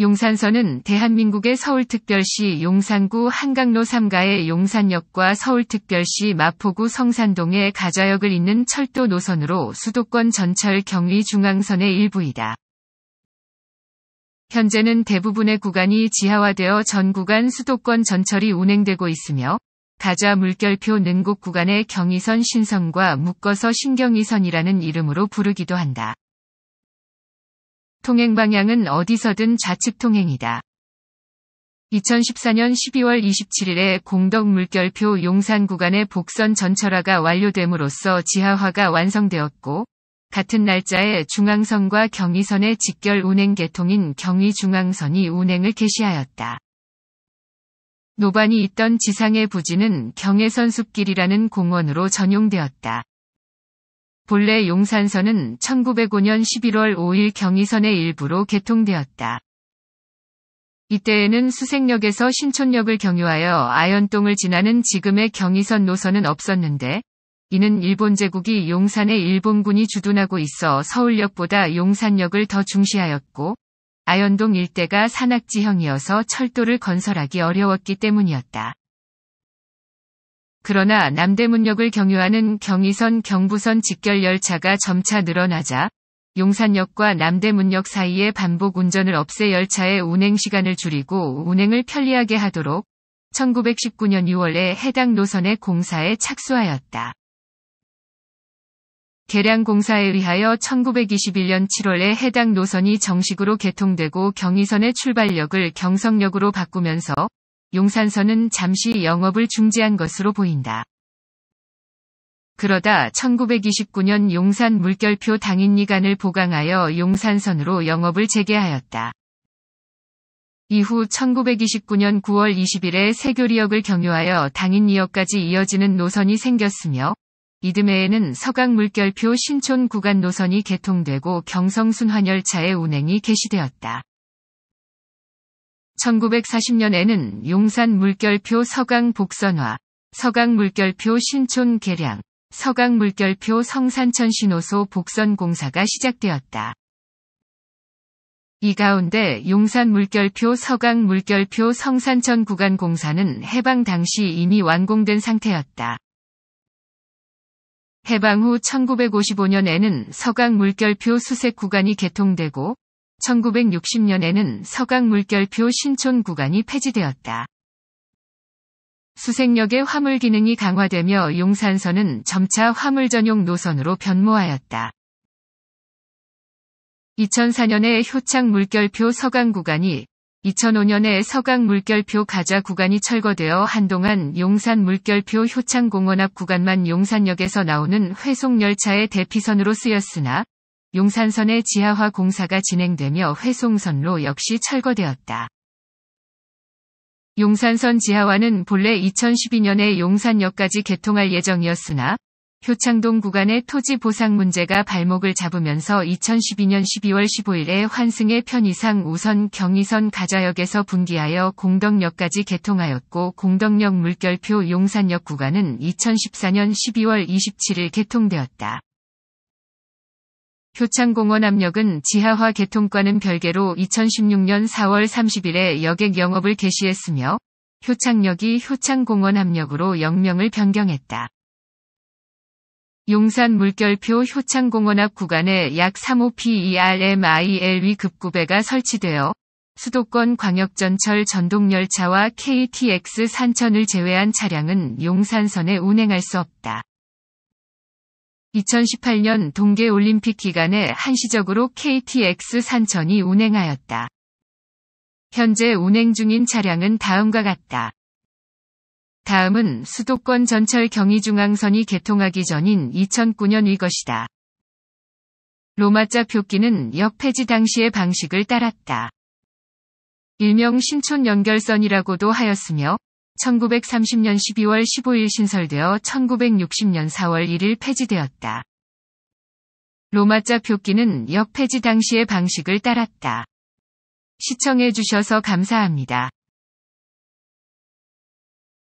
용산선은 대한민국의 서울특별시 용산구 한강로 3가의 용산역과 서울특별시 마포구 성산동의 가좌역을 잇는 철도 노선으로 수도권 전철 경리 중앙선의 일부이다. 현재는 대부분의 구간이 지하화되어 전 구간 수도권 전철이 운행되고 있으며 가좌 물결표 능곡 구간의 경의선 신선과 묶어서 신경이선이라는 이름으로 부르기도 한다. 통행 방향은 어디서든 좌측 통행이다. 2014년 12월 27일에 공덕 물결표 용산 구간의 복선 전철화가 완료됨으로써 지하화가 완성되었고, 같은 날짜에 중앙선과 경의선의 직결 운행 개통인 경의중앙선이 운행을 개시하였다. 노반이 있던 지상의 부지는 경의선 숲길이라는 공원으로 전용되었다. 본래 용산선은 1905년 11월 5일 경의선의 일부로 개통되었다. 이때에는 수색역에서 신촌역을 경유하여 아현동을 지나는 지금의 경의선 노선은 없었는데 이는 일본 제국이 용산에 일본군이 주둔하고 있어 서울역보다 용산역을 더 중시하였고 아현동 일대가 산악지형이어서 철도를 건설하기 어려웠기 때문이었다. 그러나 남대문역을 경유하는 경의선 경부선 직결 열차가 점차 늘어나자 용산역과 남대문역 사이의 반복 운전을 없애 열차의 운행 시간을 줄이고 운행을 편리하게 하도록 1919년 6월에 해당 노선의 공사에 착수하였다. 개량 공사에 의하여 1921년 7월에 해당 노선이 정식으로 개통되고 경의선의 출발역을 경성역으로 바꾸면서 용산선은 잠시 영업을 중지한 것으로 보인다. 그러다 1929년 용산 물결표 당인리간을 보강하여 용산선으로 영업을 재개하였다. 이후 1929년 9월 20일에 세교리역을 경유하여 당인리역까지 이어지는 노선이 생겼으며 이듬해에는 서강물결표 신촌 구간 노선이 개통되고 경성순환열차의 운행이 개시되었다. 1940년에는 용산 물결표 서강 복선화, 서강 물결표 신촌 개량, 서강 물결표 성산천 신호소 복선 공사가 시작되었다. 이 가운데 용산 물결표 서강 물결표 성산천 구간 공사는 해방 당시 이미 완공된 상태였다. 해방 후 1955년에는 서강 물결표 수색 구간이 개통되고 1960년에는 서강 물결표 신촌 구간이 폐지되었다. 수색역의 화물 기능이 강화되며 용산선은 점차 화물 전용 노선으로 변모하였다. 2004년에 효창 물결표 서강 구간이 2005년에 서강 물결표 가자 구간이 철거되어 한동안 용산 물결표 효창공원 앞 구간만 용산역에서 나오는 회송열차의 대피선으로 쓰였으나 용산선의 지하화 공사가 진행되며 회송선로 역시 철거되었다. 용산선 지하화는 본래 2012년에 용산역까지 개통할 예정이었으나 효창동 구간의 토지 보상 문제가 발목을 잡으면서 2012년 12월 15일에 환승의 편의상 우선 경의선 가자역에서 분기하여 공덕역까지 개통하였고 공덕역 물결표 용산역 구간은 2014년 12월 27일 개통되었다. 효창공원 압력은 지하화 개통과는 별개로 2016년 4월 30일에 여객 영업을 개시했으며 효창역이 효창공원 압력으로 역명을 변경했다. 용산 물결표 효창공원 앞 구간에 약 35PERMIL위 급구배가 설치되어 수도권 광역전철 전동열차와 KTX 산천을 제외한 차량은 용산선에 운행할 수 없다. 2018년 동계올림픽 기간에 한시적으로 KTX 산천이 운행하였다. 현재 운행 중인 차량은 다음과 같다. 다음은 수도권 전철 경의중앙선이 개통하기 전인 2 0 0 9년이 것이다. 로마자 표기는 역 폐지 당시의 방식을 따랐다. 일명 신촌 연결선이라고도 하였으며 1930년 12월 15일 신설되어 1960년 4월 1일 폐지되었다. 로마자 표기는 역폐지 당시의 방식을 따랐다. 시청해주셔서 감사합니다.